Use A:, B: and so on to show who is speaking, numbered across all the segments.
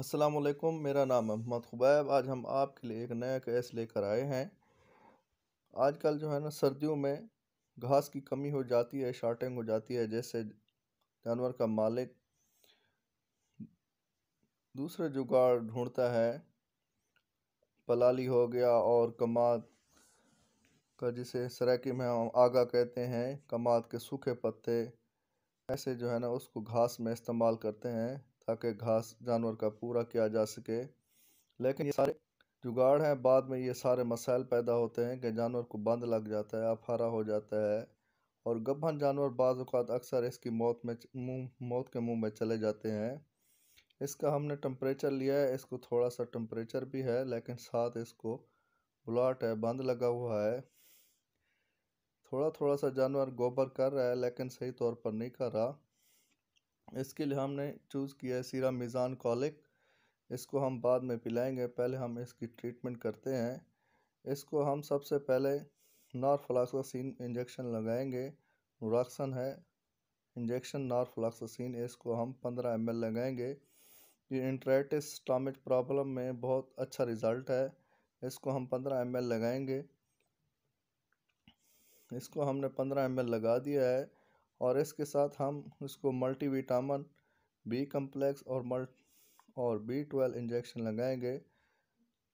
A: अस्सलाम वालेकुम मेरा नाम मोहम्मद खुबैब आज हम आपके लिए एक नया केस लेकर आए हैं आजकल जो है ना सर्दियों में घास की कमी हो जाती है शार्टिंग हो जाती है जैसे जानवर का मालिक दूसरे जुगाड़ ढूंढता है पलाली हो गया और कमाद का जिसे सराकी में हम आगा कहते हैं कमाद के सूखे पत्ते ऐसे जो है ना उसको घास में इस्तेमाल करते हैं ताकि घास जानवर का पूरा किया जा सके लेकिन ये सारे जुगाड़ हैं बाद में ये सारे मसाइल पैदा होते हैं कि जानवर को बंद लग जाता है अफारा हो जाता है और गबन जानवर बाज़ात अक्सर इसकी मौत में मौत के मुंह में चले जाते हैं इसका हमने टम्परेचर लिया है इसको थोड़ा सा टम्परेचर भी है लेकिन साथ इसको ब्लाट है बंद लगा हुआ है थोड़ा थोड़ा सा जानवर गोबर कर रहा है लेकिन सही तौर पर नहीं कर रहा इसके लिए हमने चूज़ किया है सीरा मिज़ान कॉलिक इसको हम बाद में पिलाएंगे पहले हम इसकी ट्रीटमेंट करते हैं इसको हम सबसे पहले नारफ्लाक्सासिन इंजेक्शन लगाएंगे नोराक्सन है इंजेक्शन नारफ्लाक्सासिन इसको हम पंद्रह एम लगाएंगे ये इंट्राइटिस स्टामिक प्रॉब्लम में बहुत अच्छा रिज़ल्ट है इसको हम पंद्रह एम लगाएंगे इसको हमने पंद्रह एम लगा दिया है और इसके साथ हम मल्टी मल्टीविटामिन बी कम्प्लेक्स और मल्ट और बी ट्वेल्व इंजेक्शन लगाएंगे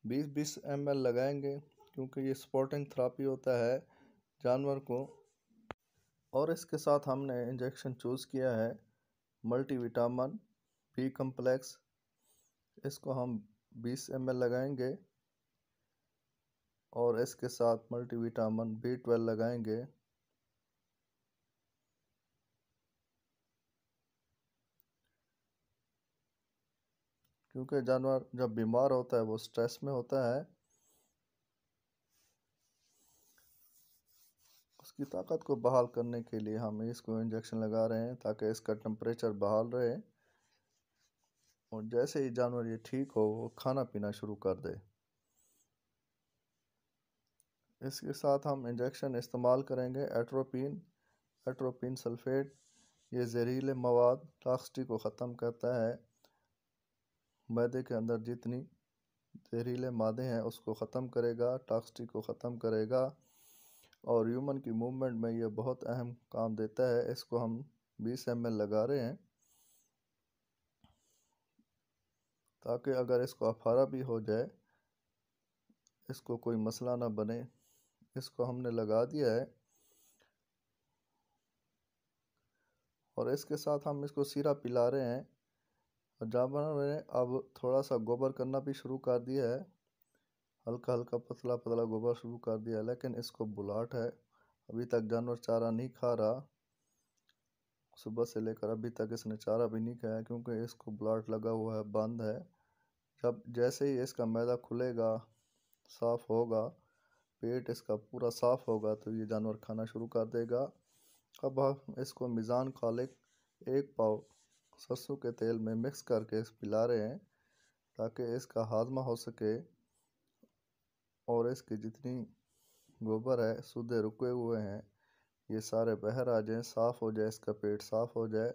A: बीस बीस एम लगाएंगे क्योंकि ये स्पोर्टिंग थेरापी होता है जानवर को और इसके साथ हमने इंजेक्शन चूज़ किया है मल्टीविटामिन बी कम्प्लेक्स इसको हम 20 एम लगाएंगे और इसके साथ मल्टीविटामिन बी ट्वेल्व लगाएंगे क्योंकि जानवर जब बीमार होता है वो स्ट्रेस में होता है उसकी ताकत को बहाल करने के लिए हम इसको इंजेक्शन लगा रहे हैं ताकि इसका टेम्परेचर बहाल रहे और जैसे ही जानवर ये ठीक हो वो खाना पीना शुरू कर दे इसके साथ हम इंजेक्शन इस्तेमाल करेंगे एट्रोपिन एट्रोपिन सल्फेट ये जहरीले मवाद टॉक्सिटी को ख़त्म करता है मैदे के अंदर जितनी जहरीले मादे हैं उसको ख़त्म करेगा टॉक्सटी को ख़त्म करेगा और ह्यूमन की मूवमेंट में ये बहुत अहम काम देता है इसको हम 20 एम लगा रहे हैं ताकि अगर इसको अफारा भी हो जाए इसको कोई मसला ना बने इसको हमने लगा दिया है और इसके साथ हम इसको सीरा पिला रहे हैं और जहाँ मैंने अब थोड़ा सा गोबर करना भी शुरू कर दिया है हल्का हल्का पतला पतला गोबर शुरू कर दिया लेकिन इसको बुलाट है अभी तक जानवर चारा नहीं खा रहा सुबह से लेकर अभी तक इसने चारा भी नहीं खाया क्योंकि इसको ब्लाट लगा हुआ है बंद है जब जैसे ही इसका मैदा खुलेगा साफ़ होगा पेट इसका पूरा साफ़ होगा तो ये जानवर खाना शुरू कर देगा अब हम इसको मिज़ान खालिक एक पाव सरसों के तेल में मिक्स करके पिला रहे हैं ताकि इसका हाजमा हो सके और इसकी जितनी गोबर है सुधे रुके हुए हैं ये सारे बहर आ जाएँ साफ़ हो जाए इसका पेट साफ़ हो जाए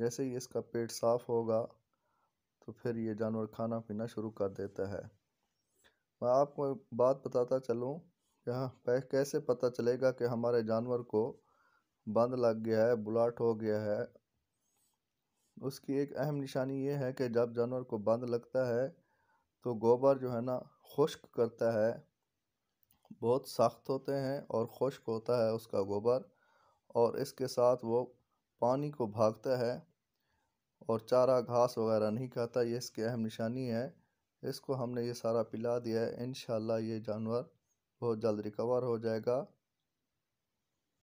A: जैसे ही इसका पेट साफ़ होगा तो फिर ये जानवर खाना पीना शुरू कर देता है मैं आपको बात बताता चलूँ यहाँ कैसे पता चलेगा कि हमारे जानवर को बंद लग गया है बुलाट हो गया है उसकी एक अहम निशानी ये है कि जब जानवर को बंद लगता है तो गोबर जो है ना खुश्क करता है बहुत सख्त होते हैं और खुश्क होता है उसका गोबर और इसके साथ वो पानी को भागता है और चारा घास वगैरह नहीं खाता ये इसकी अहम निशानी है इसको हमने ये सारा पिला दिया है इन ये जानवर बहुत जल्द रिकवर हो जाएगा